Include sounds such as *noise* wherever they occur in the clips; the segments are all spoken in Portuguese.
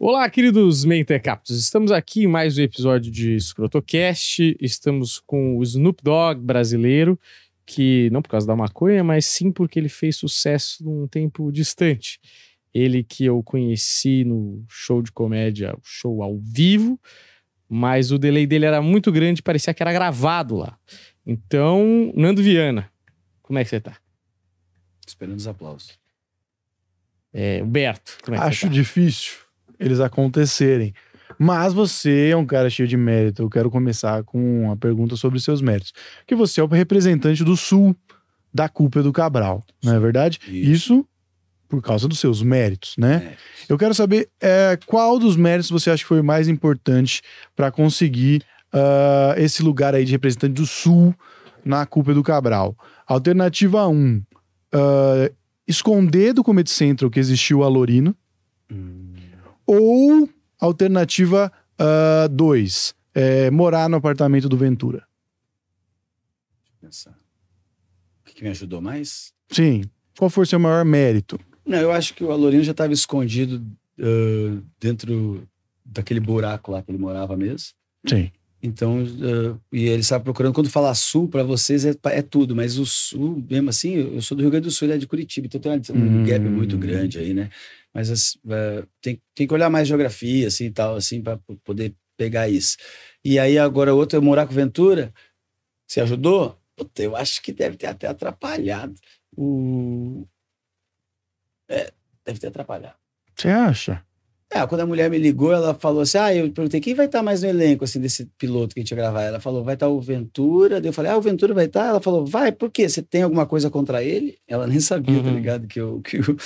Olá, queridos Mentecaptos. Estamos aqui em mais um episódio de Scrotocast. Estamos com o Snoop Dogg brasileiro, que não por causa da maconha, mas sim porque ele fez sucesso num tempo distante. Ele que eu conheci no show de comédia, show ao vivo, mas o delay dele era muito grande, parecia que era gravado lá. Então, Nando Viana, como é que você tá? Esperando os aplausos. É, Humberto, como é que Acho você tá? difícil eles acontecerem. Mas você é um cara cheio de mérito. Eu quero começar com uma pergunta sobre seus méritos. Que você é o representante do Sul da culpa do Cabral, não é verdade? Isso, Isso por causa dos seus méritos, né? Eu quero saber é, qual dos méritos você acha que foi mais importante para conseguir uh, esse lugar aí de representante do Sul na culpa do Cabral. Alternativa 1, um, uh, esconder do Comedy Central que existiu a Lorino. Hum. Ou alternativa 2, uh, ah, é, morar no apartamento do Ventura. Deixa eu pensar. O que me ajudou mais? Sim. Qual foi o seu maior mérito? Não, eu acho que o Alorino já estava escondido uh, dentro daquele buraco lá que ele morava mesmo. Sim. Então, uh, e ele estava procurando. Quando falar sul, para vocês é, é, tudo, mas o sul, mesmo assim, eu sou do Rio Grande do Sul, ele é de Curitiba, então tem um hum. gap muito grande aí, né? mas eh, tem, tem que olhar mais geografia, assim, e tal, assim, para poder pegar isso. E aí agora outro é morar com Ventura, se ajudou? Puta, eu acho que deve ter até atrapalhado o... É, deve ter atrapalhado. Você acha? É, quando a mulher me ligou, ela falou assim: ah, eu perguntei quem vai estar tá mais no elenco assim, desse piloto que a gente ia gravar. Ela falou: vai estar tá o Ventura. Daí eu falei: ah, o Ventura vai estar. Tá? Ela falou: vai, por quê? Você tem alguma coisa contra ele? Ela nem sabia, tá uhum. tá ligado? Que, eu, que eu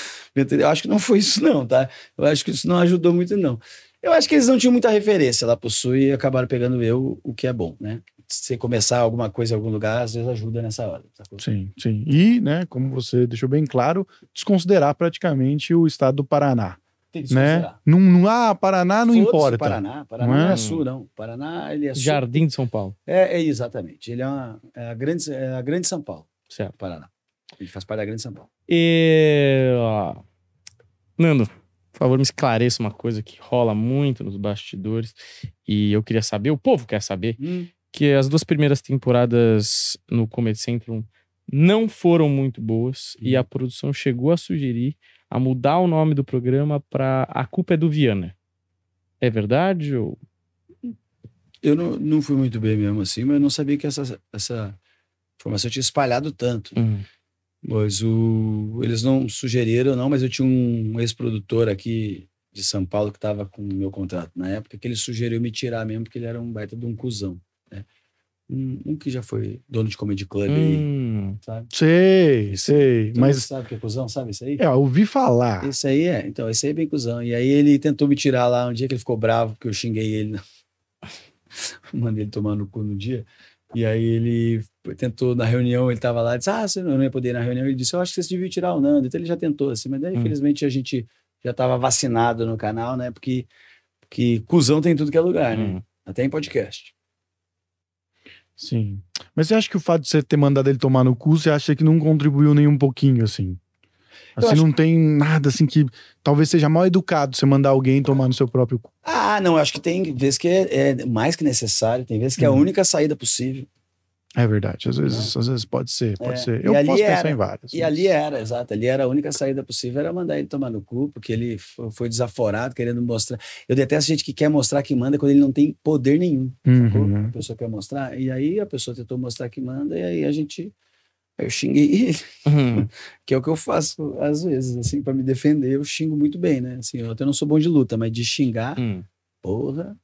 Eu acho que não foi isso, não, tá? Eu acho que isso não ajudou muito, não. Eu acho que eles não tinham muita referência lá possui e acabaram pegando eu, o que é bom, né? Você começar alguma coisa em algum lugar, às vezes ajuda nessa hora. Sim, sim. E, né, como você deixou bem claro, desconsiderar praticamente o estado do Paraná tem né? Não, não, ah, Paraná não importa. Paraná, Paraná não é, não é sul, não. Paraná, ele é sul. Jardim de São Paulo. É, é exatamente. Ele é, uma, é a, grande, é a grande São Paulo. Certo. Paraná. Ele faz parte da grande São Paulo. E... Ó, Nando, por favor, me esclareça uma coisa que rola muito nos bastidores e eu queria saber, o povo quer saber, hum. que as duas primeiras temporadas no Comedy Central não foram muito boas hum. e a produção chegou a sugerir a mudar o nome do programa para A Culpa é do Viana. É verdade ou... Eu não, não fui muito bem mesmo assim, mas eu não sabia que essa, essa informação tinha espalhado tanto. Uhum. Mas o, eles não sugeriram, não, mas eu tinha um ex-produtor aqui de São Paulo que estava com o meu contrato na época, que ele sugeriu me tirar mesmo, porque ele era um baita de um cuzão. Né? Um, um que já foi dono de comedy club hum, aí, sabe? Sei, sei. Mas sabe que é cuzão, sabe isso aí? É, ouvi falar. Isso aí é. Então, esse aí é bem cuzão. E aí ele tentou me tirar lá um dia que ele ficou bravo porque eu xinguei ele. Né? *laughs* Mandei ele tomar no cu no dia. E aí ele tentou na reunião, ele tava lá, disse: "Ah, você não ia poder ir na reunião". Ele disse: "Eu acho que você devia tirar o Nando". Então ele já tentou assim, mas daí hum. infelizmente a gente já estava vacinado no canal, né? Porque porque cuzão tem tudo que é lugar, né? Hum. Até em podcast. Sim. Mas você acha que o fato de você ter mandado ele tomar no cu, você acha que não contribuiu nem um pouquinho, assim? assim, não tem nada assim que talvez seja mal educado você mandar alguém tomar no seu próprio cu. Ah, não, acho que tem vezes que é, é mais que necessário, tem vezes que é a uhum. única saída possível. É verdade, às vezes, é. às vezes pode ser, pode é. ser. Eu posso pensar era, em várias. E mas... ali era, exato, ali era a única saída possível, era mandar ele tomar no cu, porque ele foi desaforado, querendo mostrar. Eu detesto gente que quer mostrar que manda quando ele não tem poder nenhum. Uhum. A pessoa quer mostrar, e aí a pessoa tentou mostrar que manda, e aí a gente. Eu xinguei ele, uhum. *laughs* que é o que eu faço às vezes, assim, para me defender, eu xingo muito bem, né? Assim, eu até não sou bom de luta, mas de xingar, uhum. porra,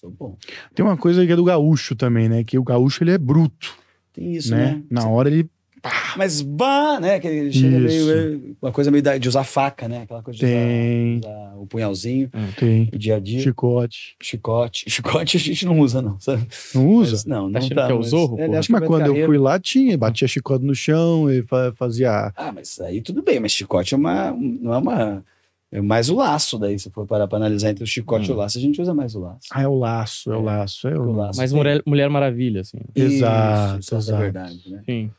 sou bom. Tem uma coisa que é do gaúcho também, né? Que o gaúcho ele é bruto. Tem isso, né? né? Na hora ele. Pá. Mas bah, né? Que ele chega isso. meio. É, uma coisa meio de usar faca, né? Aquela coisa de tem. Usar, usar o punhalzinho. É, tem. O Dia a dia. Chicote. Chicote. Chicote a gente não usa, não. Sabe? Não usa? Mas, não, tá não. Tá, tá que é o zorro? É, mas, é, mas quando carreiro. eu fui lá, tinha. Batia chicote no chão e fazia. Ah, mas aí tudo bem, mas chicote é uma, não é uma é mais o laço daí, se for parar para analisar entre o chicote hum. e o hum. laço, a gente usa mais o laço. Ah, é o laço, é, o é. laço, é o, o laço. Mais mulher, mulher Maravilha, assim. Exato, Isso, é exato. É verdade, né? Sim.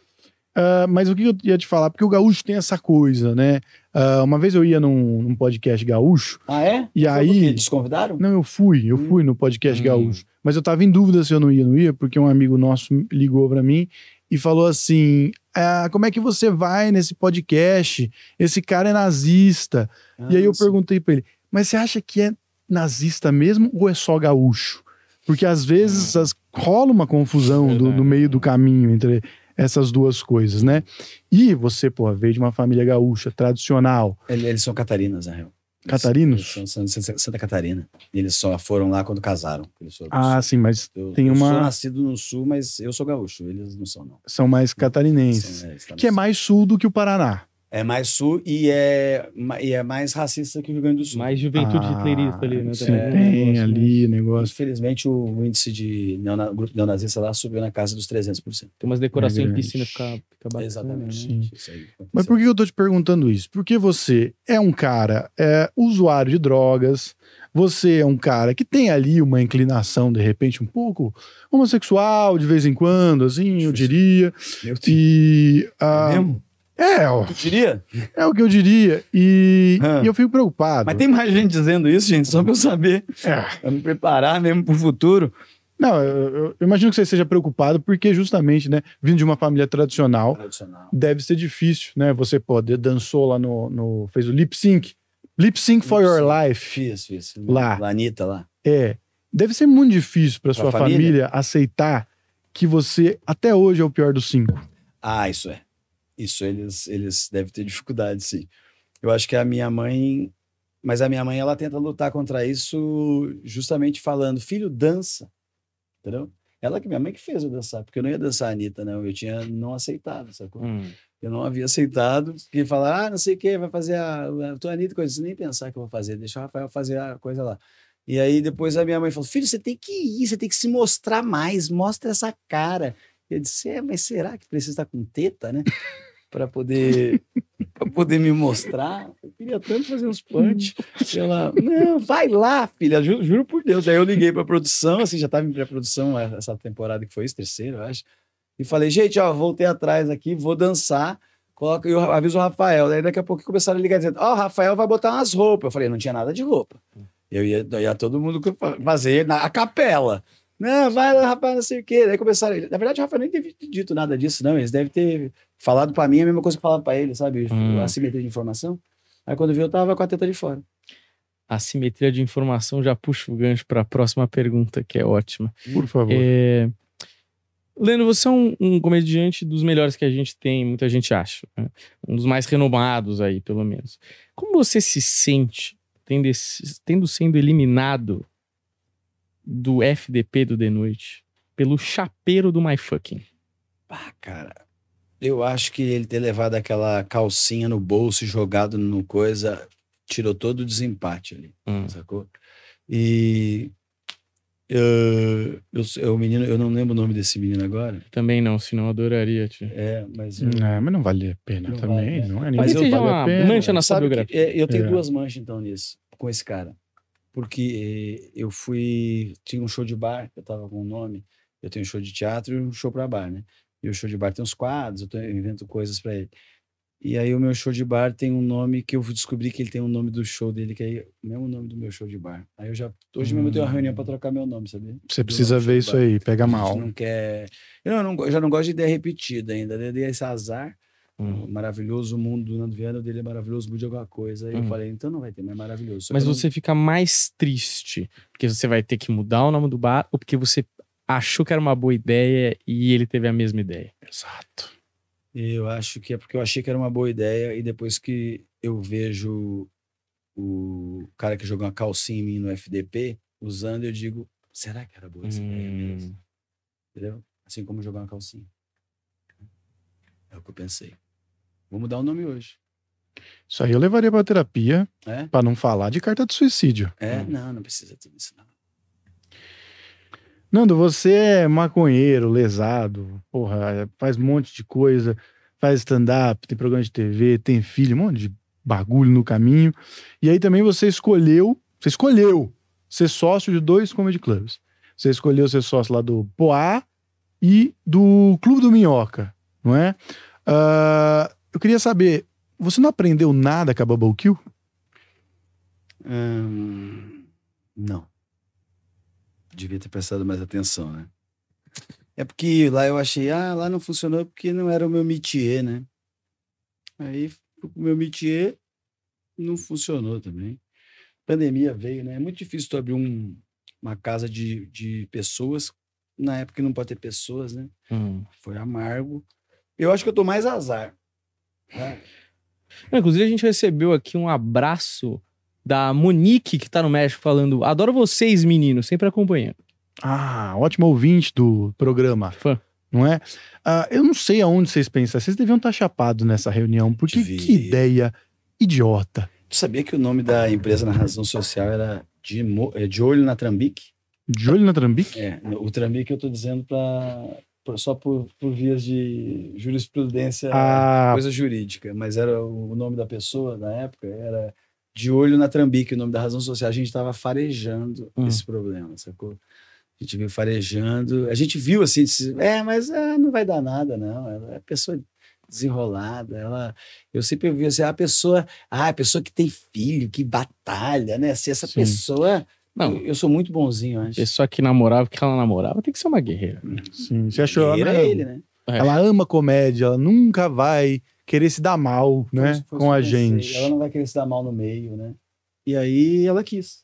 Uh, mas o que eu ia te falar, porque o gaúcho tem essa coisa, né? Uh, uma vez eu ia num, num podcast gaúcho. Ah, é? E Foi aí. Eles convidaram? Não, eu fui, eu hum. fui no podcast hum. gaúcho. Mas eu tava em dúvida se eu não ia, não ia, porque um amigo nosso ligou para mim e falou assim: ah, como é que você vai nesse podcast? Esse cara é nazista. Ah, e aí eu ah, sim. perguntei para ele: mas você acha que é nazista mesmo ou é só gaúcho? Porque às vezes ah. as, rola uma confusão do, no meio do caminho entre essas duas coisas, né? E você, pô, veio de uma família gaúcha, tradicional. Eles são catarinas, na real. Catarinos? são Santa Catarina. Eles só foram lá quando casaram. ah, sim, mas eu, tem eu uma. Eu sou nascido no sul, mas eu sou gaúcho. Eles não são, não. São mais catarinenses. São, é, que é mais sul do que o Paraná. É mais sul e é, e é mais racista que o Rio Grande do Sul. Mais juventude ah, hitlerista ali, né? Sim, é, tem negócio, ali negócio. Infelizmente, o índice de neona, grupo neonazista lá subiu na casa dos 300%. Tem umas decorações em é piscina fica, fica bacana. Né? Exatamente. Né? Aí, Mas por que eu tô te perguntando isso? Porque você é um cara é, usuário de drogas, você é um cara que tem ali uma inclinação, de repente, um pouco homossexual, de vez em quando, assim, eu diria. Meu Deus. E, ah, é mesmo? É, ó. Eu diria? É o que eu diria. E, e, eu fico preocupado. Mas tem mais gente dizendo isso, gente, só para eu saber. É. Pra me preparar mesmo para o futuro. Não, eu, eu, imagino que você seja preocupado, porque justamente, né, vindo de uma família tradicional, tradicional. deve ser difícil, né? Você poder dançou lá no. no fez o lip sync. Lip sync for lip -sync. your life. Fiz, fiz. Lá. Anitta lá. É. Deve ser muito difícil para sua família? família aceitar que você, até hoje, é o pior dos cinco. Ah, isso é. Isso, eles, eles devem ter dificuldade, sim. Eu acho que a minha mãe. Mas a minha mãe, ela tenta lutar contra isso justamente falando: filho, dança. Entendeu? Ela que minha mãe que fez eu dançar, porque eu não ia dançar a Anitta, não. Eu tinha não aceitado, sacou? Hum. Eu não havia aceitado. que falar, ah, não sei o que, vai fazer a. a Anitta, coisa, nem pensar que eu vou fazer, deixa o Rafael fazer a coisa lá. E aí depois a minha mãe falou: Filho, você tem que ir, você tem que se mostrar mais, mostra essa cara. Eu disse: É, mas será que precisa estar com teta, né? para poder *laughs* para poder me mostrar. Eu queria tanto fazer uns punch. ela, não, vai lá, filha, juro, juro por Deus. Aí eu liguei para produção, assim, já estava em pré-produção essa temporada que foi isso, terceiro, eu acho. E falei, gente, ó, voltei atrás aqui, vou dançar. Coloca, eu aviso o Rafael. Daí daqui a pouco começaram a ligar dizendo: Ó, oh, Rafael vai botar umas roupas. Eu falei: Não tinha nada de roupa. Eu ia, ia todo mundo fazer na a capela. Não, vai lá, rapaz, não sei o quê. Daí começaram. Na verdade, o Rafael nem teve dito nada disso, não. Eles devem ter Falado para mim é a mesma coisa que falado para ele, sabe? Tipo, hum. Assimetria de informação. Aí quando viu, eu tava com a teta de fora. Assimetria de informação já puxa o gancho para a próxima pergunta, que é ótima. Por favor. É... você é um, um, comediante dos melhores que a gente tem, muita gente acha. Né? Um dos mais renomados aí, pelo menos. Como você se sente tendo, esse, tendo sendo eliminado do FDP do The Noite pelo chapeiro do My Fucking? Ah, cara. Eu acho que ele ter levado aquela calcinha no bolso e jogado no coisa tirou todo o desempate ali, hum. sacou? E eu, eu, o menino, eu não lembro o nome desse menino agora. Também não, senão eu adoraria tio. É, mas. Eu... Não, é, mas não vale a pena não também. Vale, né? não é nem mas eu, vale é a pena. Mancha na Sabe é, eu tenho é. duas manchas então nisso, com esse cara. Porque eh, eu fui. Tinha um show de bar, eu tava com o nome. Eu tenho um show de teatro e um show pra bar, né? E o show de bar tem uns quadros, eu, tô, eu invento coisas para ele. E aí o meu show de bar tem um nome que eu descobri que ele tem um nome do show dele, que é o mesmo nome do meu show de bar. Aí eu já. Hoje hum. mesmo eu tenho uma reunião para hum. trocar meu nome, sabe Você precisa ver isso aí, pega mal. não quer. Eu, não, eu já não gosto de ideia repetida ainda. Né? dei esse azar. Hum. maravilhoso mundo do Nando Viana, dele é maravilhoso mude alguma coisa. Aí hum. eu falei, então não vai ter, mas é maravilhoso. Só mas você não... fica mais triste porque você vai ter que mudar o nome do bar ou porque você achou que era uma boa ideia e ele teve a mesma ideia. Exato. Eu acho que é porque eu achei que era uma boa ideia e depois que eu vejo o cara que jogou uma calcinha em mim no FDP usando, eu digo, será que era boa essa hum. ideia mesmo? Entendeu? Assim como jogar uma calcinha. É o que eu pensei. Vou mudar o nome hoje. Isso aí eu levaria pra terapia é? para não falar de carta de suicídio. É, hum. não, não precisa ter isso não. Nando, você é maconheiro, lesado, porra, faz um monte de coisa, faz stand-up, tem programa de TV, tem filho, um monte de bagulho no caminho. E aí também você escolheu, você escolheu ser sócio de dois comedy clubs. Você escolheu ser sócio lá do Poá e do Clube do Minhoca, não é? Uh, eu queria saber, você não aprendeu nada com a Bubble Kill? Hum, não devia ter prestado mais atenção, né? É porque lá eu achei, ah, lá não funcionou porque não era o meu métier, né? Aí o meu métier não funcionou também. Pandemia veio, né? É muito difícil tu abrir um, uma casa de, de pessoas na época que não pode ter pessoas, né? Hum. Foi amargo. Eu acho que eu tô mais azar. Tá? inclusive, a gente recebeu aqui um abraço da Monique, que tá no México, falando: Adoro vocês, meninos, sempre acompanhando. Ah, ótimo ouvinte do programa. Fã. Não é? Ah, eu não sei aonde vocês pensam. Vocês deviam estar tá chapados nessa reunião, porque Devia. que ideia idiota. Tu sabia que o nome da empresa na razão social era De, Mo... É de Olho na Trambique? De Olho na Trambique? É, o Trambique eu tô dizendo pra, só por, por vias de jurisprudência, ah. coisa jurídica, mas era o nome da pessoa na época, era de olho na Trambique, o nome da razão social, a gente estava farejando hum. esse problema, sacou? A gente viu farejando, a gente viu assim, disse, é, mas é, não vai dar nada, não. Ela é pessoa desenrolada, ela, eu sempre vi assim, a pessoa, ah, a pessoa que tem filho, que batalha, né? Se assim, essa Sim. pessoa não, eu sou muito bonzinho, acho. Pessoa que namorava, que ela namorava, tem que ser uma guerreira. Sim, você achou? ela, é ele, né? É. Ela ama comédia, ela nunca vai querer se dar mal, né? com a gente. Ela não vai querer se dar mal no meio, né? E aí ela quis.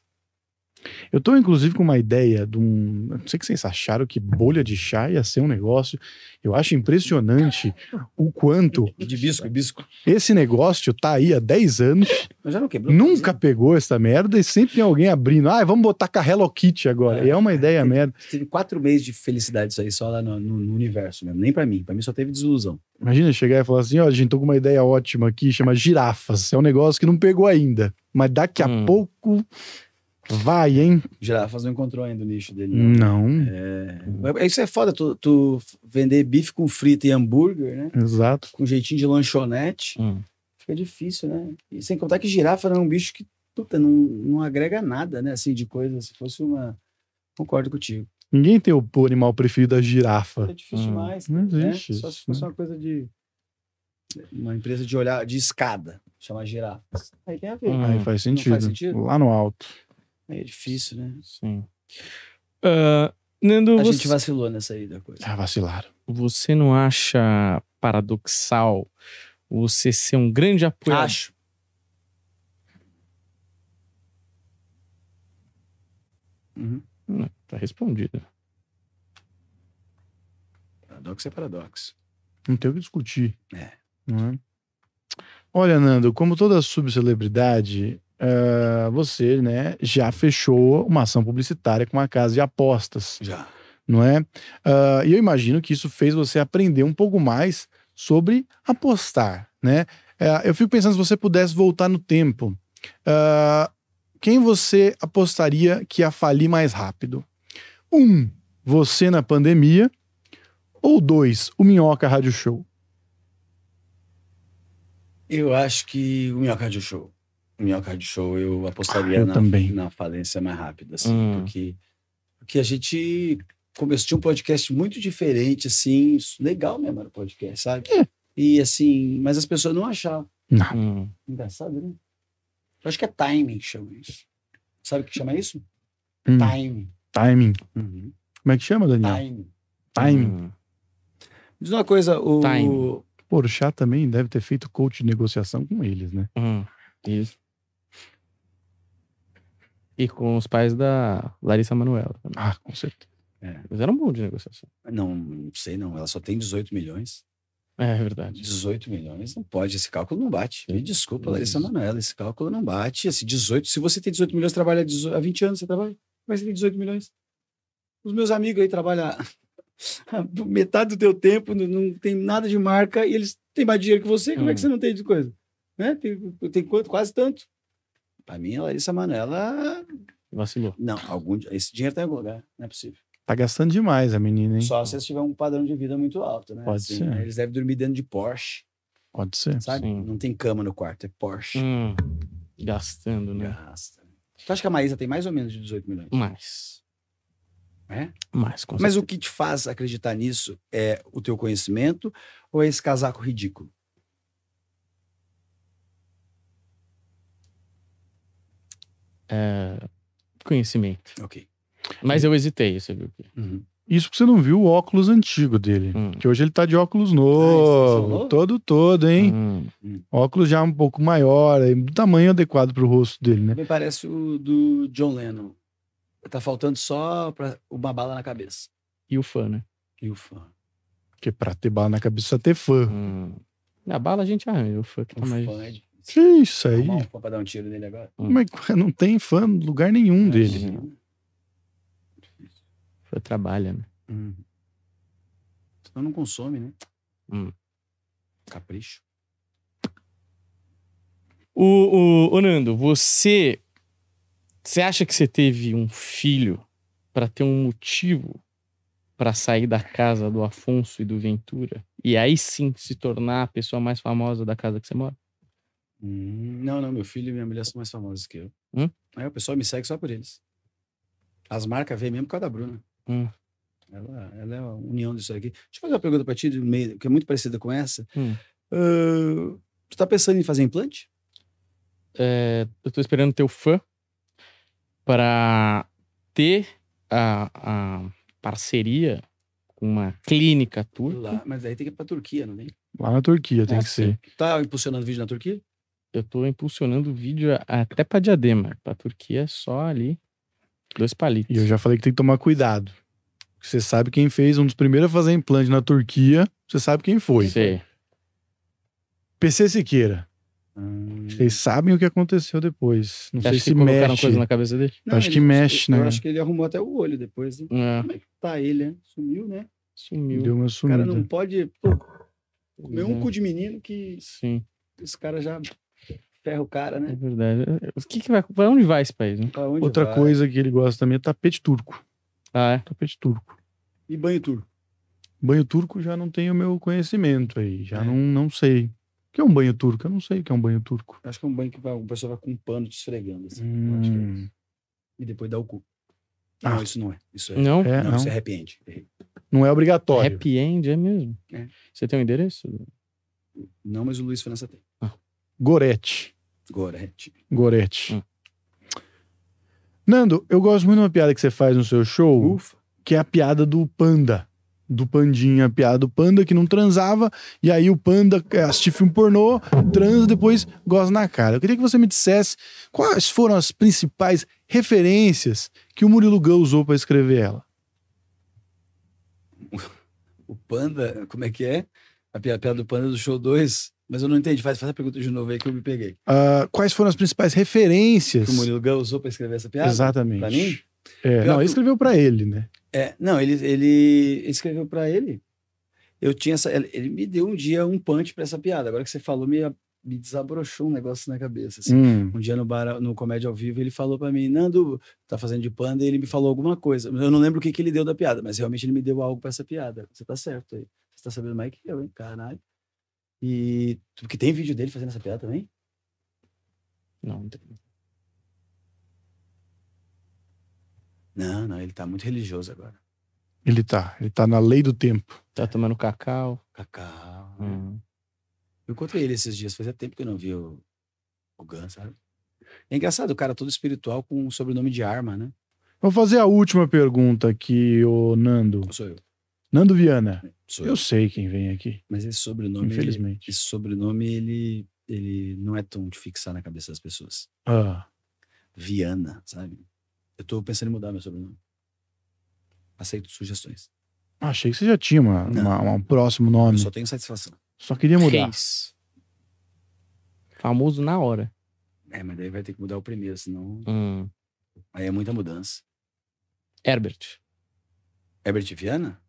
Eu tô, inclusive, com uma ideia de um. Não sei que vocês acharam que bolha de chá ia ser um negócio. Eu acho impressionante o quanto. De bisco, bisco. Esse negócio tá aí há 10 anos. Mas já não quebrou. Nunca assim. pegou essa merda e sempre tem alguém abrindo. Ah, vamos botar com a Hello Kitty agora. É, e é uma ah, ideia teve, merda. Teve quatro meses de felicidade isso aí só lá no, no, no universo mesmo. Nem para mim. para mim só teve desilusão. Imagina chegar e falar assim: ó, gente, tô com uma ideia ótima aqui, chama girafas. É um negócio que não pegou ainda. Mas daqui a hum. pouco vai, hein? Girafas não encontrou ainda o nicho dele. Não. não. É... é isso é foda, tu, tu, vender bife com frita e hambúrguer, né? Exato. Com jeitinho de lanchonete. Hum. Fica difícil, né? E sem contar que girafa é um bicho que, puta, não, não agrega nada, né? Assim, de coisa. Se fosse uma. Concordo contigo. Ninguém tem o, animal preferido da girafa. É difícil hum, demais. Não né? É, existe. Só se fosse né? uma coisa de. Uma empresa de olhar de escada, chamar girafa, Aí tem a ver. Hum. Aí faz sentido. faz sentido. Lá no alto. Aí é difícil, né? Sim. Uh, Nando, a você... gente vacilou nessa aí da coisa. Ah, vacilaram. Você não acha paradoxal você ser um grande apoiador? Acho. Uhum. Tá respondido. Paradoxo é paradoxo. Não tem o que discutir. É. Não é? Olha, Nando, como toda subcelebridade, uh, você né, já fechou uma ação publicitária com uma casa de apostas. Já. Não é? Uh, e eu imagino que isso fez você aprender um pouco mais sobre apostar, né? Uh, eu fico pensando se você pudesse voltar no tempo. Uh, quem você apostaria que ia falir mais rápido? Um, você na pandemia. Ou dois, o Minhoca Rádio Show? Eu acho que o Minhoca Rádio Show. O Minhoca Rádio Show eu apostaria ah, eu na, também. na falência mais rápida, assim, hum. porque, porque a gente começou, um podcast muito diferente, assim, legal mesmo era o podcast, sabe? É. E assim, mas as pessoas não achavam. Não. Engraçado, né? Eu acho que é timing que chama isso. Sabe o que chama isso? Hum. Timing. Timing. Uhum. Como é que chama, Daniel? Timing. Timing. Uhum. Diz uma coisa, o. o Chá também deve ter feito coach de negociação com eles, né? Uhum. Isso. E com os pais da Larissa Manuela. Ah, com certeza. É. Eles eram bom de negociação. Não, não sei não. Ela só tem 18 milhões. É, é verdade. 18 milhões não pode, esse cálculo não bate. Me desculpa, Larissa Manoela, esse cálculo não bate. Esse 18, se você tem 18 milhões, trabalha há 20 anos, você trabalha, mas você tem 18 milhões. Os meus amigos aí trabalham *laughs* metade do teu tempo, não, não, tem nada de marca e eles têm mais dinheiro que você, como hum. é que hum. você não tem de coisa? Né? Tem, tem quanto? Quase tanto. Para mim, a Larissa Manoela... Vacilou. Não, algum, esse dinheiro está em algum lugar, não é possível. Tá gastando demais a menina, hein? Só se eles tiverem um padrão de vida muito alto, né? Pode assim, ser. Eles devem dormir dentro de Porsche. Pode ser. Sabe? Sim. Não tem cama no quarto, é Porsche. Hum, gastando, né? Gasta. Tu acha que a Maísa tem mais ou menos de 18 milhões? Mais. É? Mais, com Mas o que te faz acreditar nisso é o teu conhecimento ou é esse casaco ridículo? É... Conhecimento. Ok. Mas eu hesitei, você viu. Uhum. Isso porque você não viu o óculos antigo dele. Hum. Que hoje ele tá de óculos ah, é novo, ah, todo, todo, hein? Hum. hum. Óculos já um pouco maior, é, do tamanho adequado pro rosto dele, né? Me parece o do John Lennon. Tá faltando só pra uma bala na cabeça. E o fã, né? E o fã. Porque pra ter bala na cabeça, ter fã. Hum. Na bala a gente arranja, o fã que tá o mais... Fã é Isso aí. Um fã pra dar um tiro nele agora. Hum. Mas não tem fã em lugar nenhum Imagina. dele trabalha, né? Hum. Senão não consome, né? Hum. Capricho. O, o, o, Nando, você. Você acha que você teve um filho para ter um motivo para sair da casa do Afonso e do Ventura? E aí sim se tornar a pessoa mais famosa da casa que você mora? Hum, não, não. Meu filho e minha mulher são mais famosos que eu. Hum? Aí o pessoal me segue só por eles. As marcas vêm mesmo por causa da Bruna. Hum. Ela, ela, é a união disso aqui. Deixa eu fazer uma pergunta para ti, do meio, que é muito parecida com essa. Hum. Uh, tu está pensando em fazer implante? É, eu estou esperando ter o fã para ter a, a, parceria com uma clínica turca. Lá, mas aí tem que ir para Turquia, não tem? Lá na Turquia tem ah, que sim. ser. Tá impulsionando vídeo na Turquia? Eu estou impulsionando vídeo até para Diadema. Para Turquia é só ali Dois palitos. E eu já falei que tem que tomar cuidado. Você sabe quem fez, um dos primeiros a fazer implante na Turquia, você sabe quem foi. Sim. PC Siqueira. Hum. Vocês sabem o que aconteceu depois. Não sei se mexe. coisa na cabeça dele? Não, acho que mexe, eu, né? Eu acho que ele arrumou até o olho depois. É. Como é que tá ele, né? Sumiu, né? Sumiu. Deu uma sumida. O cara não pode. Pô, comeu é. um uhum. cu de menino que. Sim. Esse cara já ferra o cara, né? É verdade. O que, que vai. Pra onde vai esse país? Né? Outra vai? coisa que ele gosta também é tapete turco. Ah, é? Tapete turco. E banho turco? Banho turco já não tenho o meu conhecimento aí. Já é. não, não sei. O que é um banho turco? Eu não sei o que é um banho turco. Acho que é um banho que vai, o pessoal vai com um pano te esfregando. Assim, é hum. é E depois dá o cu. Ah. Não, isso não é. Isso é. Não, é, não, não. isso é happy end. Não é obrigatório. Happy end é mesmo. É. Você tem um endereço? Não, mas o Luiz França tem. Ah. Gorete. Gorete. Gorete. Hum. Nando, eu gosto muito de uma piada que você faz no seu show, Ufa. que é a piada do panda. Do pandinha, a piada do panda que não transava, e aí o panda é, assiste filme pornô, transa, depois goza na cara. Eu queria que você me dissesse quais foram as principais referências que o Murilo Gun usou para escrever ela. O panda, como é que é? A piada do panda do show 2. Mas eu não entendi. Faz, faz a pergunta de novo aí que eu me peguei. Uh, quais foram as principais referências? Que o Murilo Gun usou para escrever essa piada? Exatamente. Para mim? É, não, ele escreveu para ele, né? É, não, ele, ele escreveu para ele. Eu tinha essa, ele me deu um dia um punch para essa piada. Agora que você falou, me, me desabrochou um negócio na cabeça. Assim. Hum. Um dia no bar, no comédia ao vivo, ele falou para mim, Nando, tá fazendo de panda, e ele me falou alguma coisa. Eu não lembro o que, que ele deu da piada, mas realmente ele me deu algo para essa piada. Você tá certo aí. Você tá sabendo mais que eu, hein? Caralho. E. Porque tem vídeo dele fazendo essa piada também? Não, não tem. Não, não, ele tá muito religioso agora. Ele tá, ele tá na lei do tempo. Tá tomando cacau. Cacau. Hum. Eu encontrei ele esses dias, fazia tempo que eu não vi o, o Gun, sabe? É engraçado, o cara todo espiritual com o sobrenome de arma, né? Vou fazer a última pergunta aqui, o Nando. sou eu. Nando Viana. É. Sou eu. eu sei quem vem aqui. Mas esse sobrenome. Infelizmente. Ele, esse sobrenome, ele, ele não é tão de fixar na cabeça das pessoas. Ah. Viana, sabe? Eu tô pensando em mudar meu sobrenome. Aceito sugestões. Ah, achei que você já tinha uma, uma, um próximo nome. Eu só tenho satisfação. Só queria mudar. Reis. Famoso na hora. É, mas daí vai ter que mudar o primeiro, senão. Hum. Aí é muita mudança. Herbert. Herbert Viana?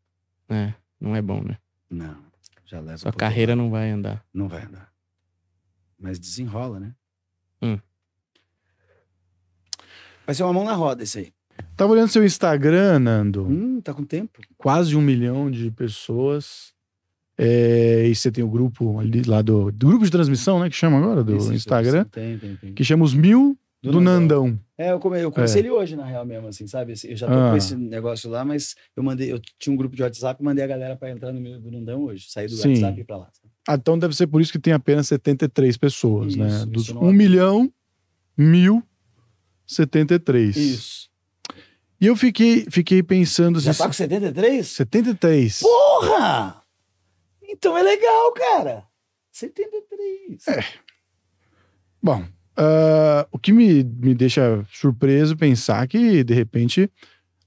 É não é bom, né? Não, já leva. Sua carreira não vai andar. Não vai andar. Mas desenrola, né? Hum. Vai ser uma mão na roda isso aí. Tava olhando seu Instagram, Nando. Hum, tá com tempo. Quase um milhão de pessoas. É, e você tem o grupo ali lá do, do, grupo de transmissão, né? Que chama agora, do Esse Instagram. Tem, tem, tem. Que chama os mil do, do Nandão. Nandão. É, eu, come, eu comecei é. ele hoje, na real mesmo, assim, sabe? Assim, eu já tô ah. com esse negócio lá, mas eu mandei, eu tinha um grupo de WhatsApp e mandei a galera para entrar no meu do Nandão hoje. sair do Sim. WhatsApp e pra lá. Ah, então deve ser por isso que tem apenas 73 pessoas, isso, né? Dos 1 um milhão, mil, 73. Isso. E eu fiquei, fiquei pensando... Já se... tá com 73? 73. Porra! Então é legal, cara. 73. É. Bom, Uh, o que me, me deixa surpreso pensar que, de repente,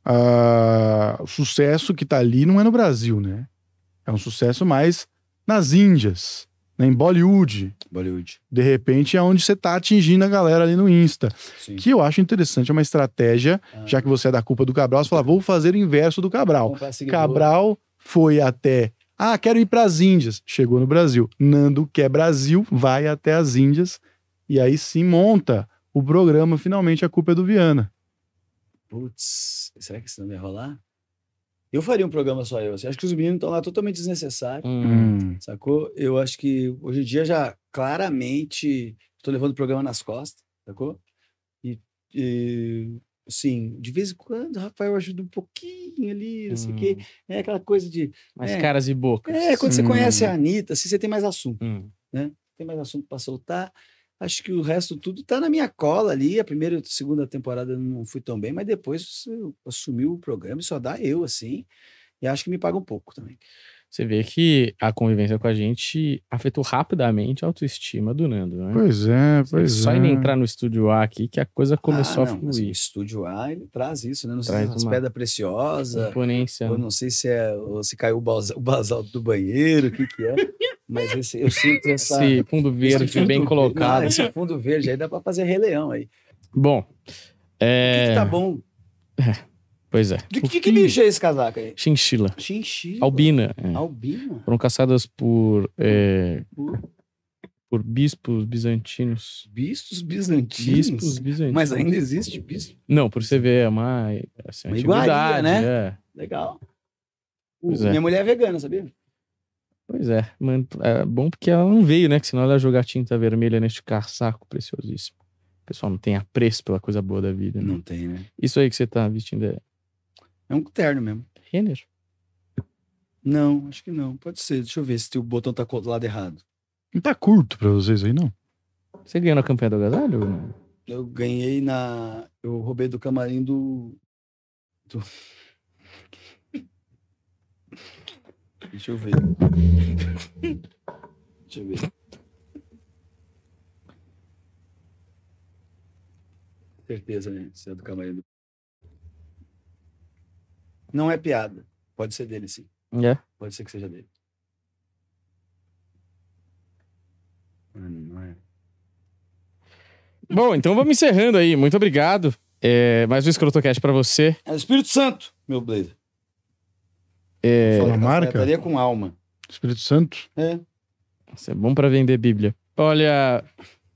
uh, o sucesso que tá ali não é no Brasil, né? É um sucesso mais nas Índias, né? em Bollywood. Bollywood. De repente é onde você tá atingindo a galera ali no Insta. Sim. Que eu acho interessante, é uma estratégia, ah. já que você é da culpa do Cabral, você fala, vou fazer o inverso do Cabral. Cabral foi até ah, quero ir para as Índias. Chegou no Brasil. Nando quer Brasil, vai até as Índias e aí sim monta o programa, finalmente a culpa é do Viana. Putz, será que isso não ia rolar? Eu faria um programa só eu. Assim. Acho que os meninos estão lá totalmente desnecessários. Hum. hum. Sacou? Eu acho que hoje em dia já claramente estou levando o programa nas costas, sacou? E, e assim, de vez em quando o Rafael ajuda um pouquinho ali, não hum. sei o quê. Hum. É aquela coisa de. Mais é, caras e bocas. É, quando hum. você conhece a Anitta, assim, você tem mais assunto. Hum. Né? Tem mais assunto para soltar. Acho que o resto tudo tá na minha cola ali. A primeira e segunda temporada não fui tão bem, mas depois assumiu o programa e só dá eu, assim. E acho que me paga um pouco também. Você vê que a convivência com a gente afetou rapidamente a autoestima do Nando, né? Pois é, pois Só é. Só ele entrar no estúdio A aqui que a coisa ah, começou ah, não, a fluir. o estúdio A, ele traz isso, né? Não traz sei se é uma pedra preciosa. Eu não sei se é se caiu o, o basalto do banheiro, o que que é. Mas esse, eu sinto *laughs* essa... Esse fundo verde esse fundo bem verde, colocado. esse fundo verde aí dá para fazer releão aí. Bom, é... O que, que tá é, bom? É. Pois é. De que, que bicho é esse casaca aí? Chinchila. Chinchila. Albina. É. Albina. Foram caçadas por. É, por... por bispos bizantinos. Bispos bizantinos? Bispos bizantinos. Mas ainda existe bispo? Não, por você ver, é uma, assim, uma iguaria, né? É. Legal. É. minha é. mulher é vegana, sabia? Pois é. Mano, é bom porque ela não veio, né? Que senão ela ia jogar tinta vermelha neste carsaco preciosíssimo. O pessoal não tem apreço pela coisa boa da vida. Né? Não tem, né? Isso aí que você tá vestindo é é um terno mesmo. Renner? Não, acho que não. Pode ser. Deixa eu ver se o botão tá do lado errado. Não tá curto pra vocês aí, não? Você ganhou na campanha do agasalho? Eu ganhei na. Eu roubei do camarim do. do... *laughs* Deixa eu ver. Deixa eu ver. Certeza, né? Você é do camarim do. Não é piada. Pode ser dele, sim. É? Pode ser que seja dele. Não é. Bom, então vamos encerrando aí. Muito obrigado. É, mais um escrotocast para você. É o Espírito Santo, meu blazer. É... a marca? com alma. Espírito Santo? É. Isso é bom para vender Bíblia. Olha,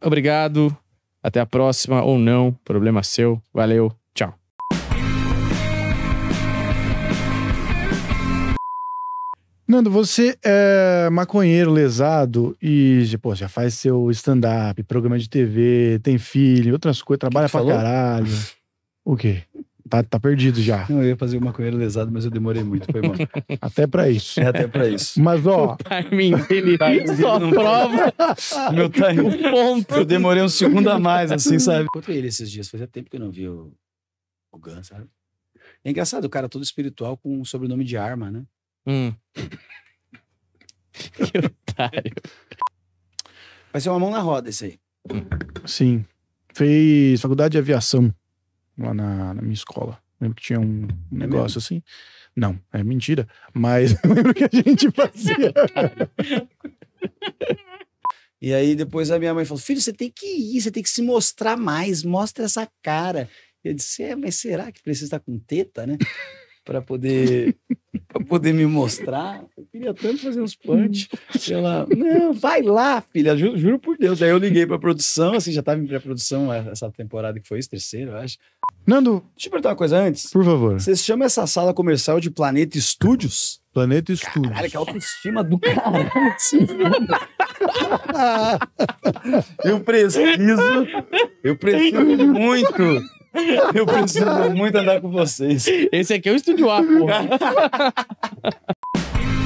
obrigado. Até a próxima ou não. Problema seu. Valeu. Nando, você é maconheiro lesado e pô, já faz seu stand-up, programa de TV, tem filho, outras coisas, trabalha que pra caralho. O quê? Tá, tá perdido já. Não, eu ia fazer o maconheiro lesado, mas eu demorei muito, foi mal. *laughs* até pra isso. É, até pra isso. Mas, ó... O timing dele *laughs* só prova meu time. Um *laughs* ponto. Eu demorei um segundo a mais, assim, sabe? Encontrei ele esses dias, fazia tempo que eu não vi o, o Gun, sabe? É engraçado, o cara todo espiritual com o sobrenome de arma, né? Hum. *laughs* que otário. Vai ser uma mão na roda isso aí. Sim. Fez faculdade de aviação lá na, na minha escola. Lembro que tinha um é negócio assim. Não, é mentira. Mas *laughs* lembro que a gente fazia. E aí depois a minha mãe falou: Filho, você tem que ir, você tem que se mostrar mais, mostra essa cara. Eu disse: É, mas será que precisa estar com teta, né? para poder *laughs* para poder me mostrar. Eu queria tanto fazer uns punch. Ela, não, vai lá, filha, juro, juro por Deus. Aí eu liguei para produção, assim, já estava em pré-produção essa temporada que foi isso, terceiro, eu acho. Nando, deixa eu perguntar uma coisa antes. Por favor. Você chama essa sala comercial de Planeta Estúdios? Planeta Estúdios. Caralho, que autoestima do caralho. *laughs* eu preciso, eu preciso muito *laughs* Eu preciso muito andar com vocês. Esse aqui é o Estúdio A, porra. *laughs*